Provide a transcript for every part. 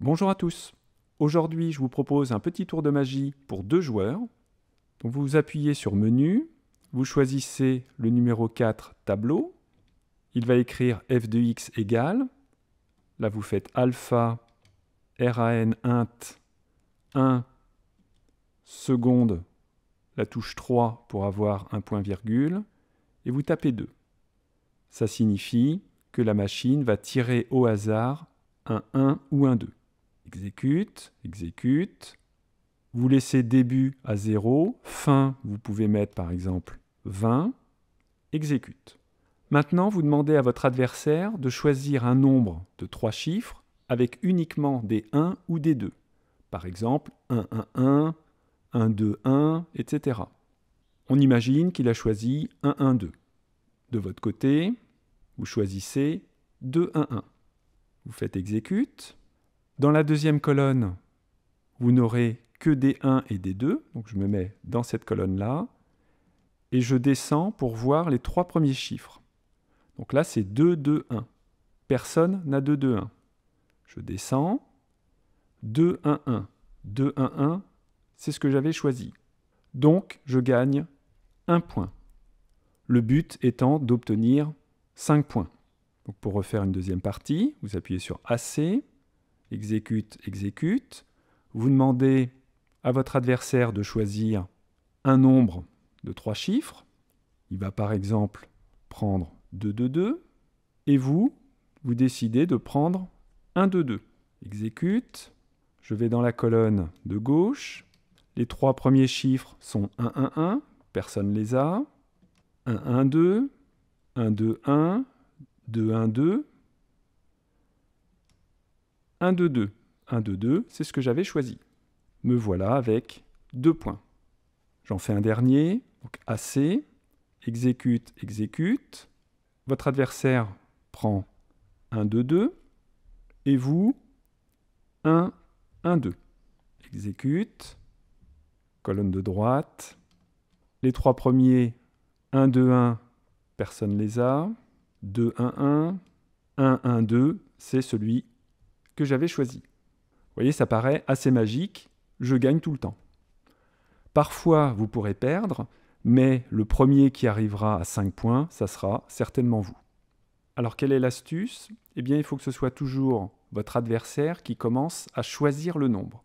Bonjour à tous. Aujourd'hui, je vous propose un petit tour de magie pour deux joueurs. vous vous appuyez sur Menu, vous choisissez le numéro 4 Tableau. Il va écrire f de x égale. Là, vous faites alpha ran int 1 seconde la touche 3 pour avoir un point virgule et vous tapez 2. Ça signifie que la machine va tirer au hasard un 1 ou un 2 exécute, exécute. Vous laissez début à 0, fin, vous pouvez mettre par exemple 20, exécute. Maintenant, vous demandez à votre adversaire de choisir un nombre de trois chiffres avec uniquement des 1 ou des 2. Par exemple, 1, 1, 1, 1, 2, 1, etc. On imagine qu'il a choisi 1, 1, 2. De votre côté, vous choisissez 2, 1, 1. Vous faites exécute. Dans la deuxième colonne, vous n'aurez que des 1 et des 2, donc je me mets dans cette colonne-là, et je descends pour voir les trois premiers chiffres. Donc là, c'est 2, 2, 1. Personne n'a 2, 2, 1. Je descends, 2, 1, 1. 2, 1, 1, c'est ce que j'avais choisi. Donc, je gagne 1 point. Le but étant d'obtenir 5 points. Donc pour refaire une deuxième partie, vous appuyez sur AC, exécute, exécute. Vous demandez à votre adversaire de choisir un nombre de trois chiffres. Il va par exemple prendre 2, 2, 2. Et vous, vous décidez de prendre 1, 2, 2. Exécute. Je vais dans la colonne de gauche. Les trois premiers chiffres sont 1, 1, 1. Personne ne les a. 1, 1, 2. 1, 2, 1. 2, 1, 2. 1, 2, 2. 1, 2, 2, c'est ce que j'avais choisi. Me voilà avec deux points. J'en fais un dernier, donc AC, exécute, exécute. Votre adversaire prend 1, 2, 2, et vous, 1, 1, 2. Exécute, colonne de droite. Les trois premiers, 1, 2, 1, personne les a. 2, 1, 1, 1, 1, 2, c'est celui que j'avais choisi. Vous voyez, ça paraît assez magique, je gagne tout le temps. Parfois, vous pourrez perdre, mais le premier qui arrivera à 5 points, ça sera certainement vous. Alors quelle est l'astuce Eh bien, il faut que ce soit toujours votre adversaire qui commence à choisir le nombre.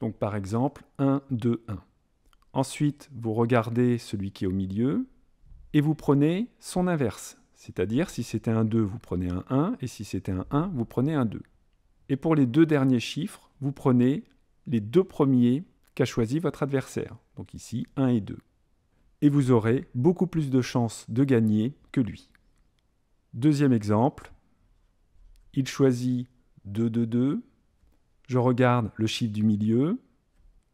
Donc par exemple 1, 2, 1. Ensuite, vous regardez celui qui est au milieu et vous prenez son inverse. C'est-à-dire si c'était un 2, vous prenez un 1 et si c'était un 1, vous prenez un 2. Et pour les deux derniers chiffres, vous prenez les deux premiers qu'a choisi votre adversaire, donc ici 1 et 2. Et vous aurez beaucoup plus de chances de gagner que lui. Deuxième exemple, il choisit 2, 2, 2. Je regarde le chiffre du milieu,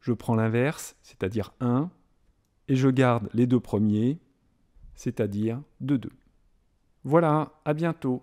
je prends l'inverse, c'est-à-dire 1, et je garde les deux premiers, c'est-à-dire 2, 2. Voilà, à bientôt.